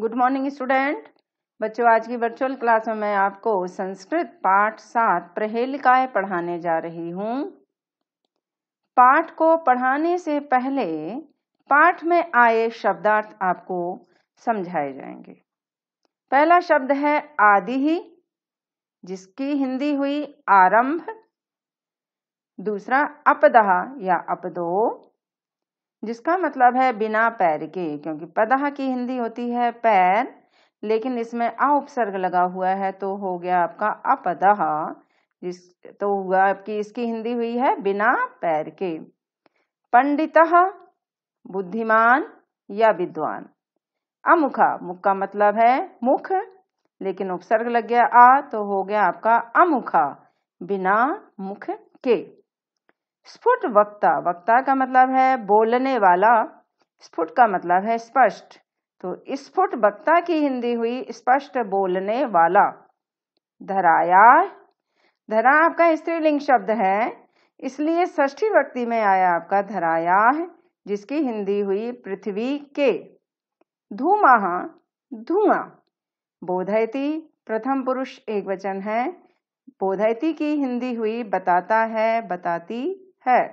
good morning student बच्चों आज की वर्चुअल क्लास में मैं आपको संस्कृत पाठ सात प्रहेलिकाएं पढ़ाने जा रही हूँ पाठ को पढ़ाने से पहले पाठ में आए शब्दार्थ आपको समझाए जाएंगे पहला शब्द है आदि ही जिसकी हिंदी हुई आरंभ दूसरा अपदहा या अपदो जिसका मतलब है बिना पैर के क्योंकि पदह की हिंदी होती है पैर लेकिन इसमें आ उपसर्ग लगा हुआ है तो हो गया आपका अपदाह जिस तो हुआ आपकी इसकी हिंदी हुई है बिना पैर के पंडित बुद्धिमान या विद्वान अमुखा मुख का मतलब है मुख लेकिन उपसर्ग लग गया आ तो हो गया आपका अमुखा बिना मुख के स्फुट वक्ता वक्ता का मतलब है बोलने वाला स्फुट का मतलब है स्पष्ट तो स्फुट वक्ता की हिंदी हुई स्पष्ट बोलने वाला धराया धरा आपका स्त्रीलिंग शब्द है इसलिए ष्ठी व्यक्ति में आया आपका धराया जिसकी हिंदी हुई पृथ्वी के धूमा धुआ बोधयती प्रथम पुरुष एक वचन है बोधयती की हिंदी हुई बताता है बताती है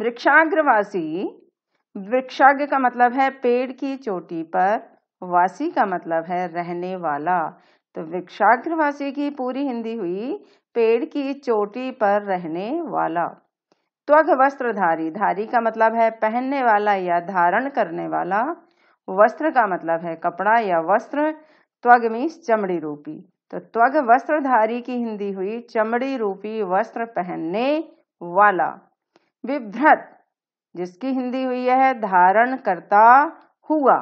वृक्षाग्रवासी वृक्षाग्र का मतलब है पेड़ की चोटी पर वासी का मतलब है रहने वाला तो वृक्षाग्रवासी की पूरी हिंदी हुई पेड़ की चोटी पर रहने वाला त्वग वस्त्रधारी धारी का मतलब है पहनने वाला या धारण करने वाला वस्त्र का मतलब है कपड़ा या वस्त्र त्वग मीस चमड़ी रूपी तो त्वग वस्त्रधारी की हिंदी हुई चमड़ी रूपी वस्त्र पहनने वाला विभ्रत जिसकी हिंदी हुई है धारण करता हुआ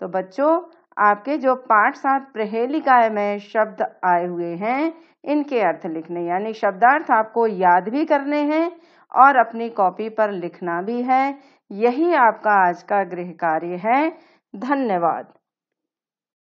तो बच्चों आपके जो पाठ सात प्रहेलिकाय में शब्द आए हुए हैं इनके अर्थ लिखने यानी शब्दार्थ आपको याद भी करने हैं और अपनी कॉपी पर लिखना भी है यही आपका आज का गृह कार्य है धन्यवाद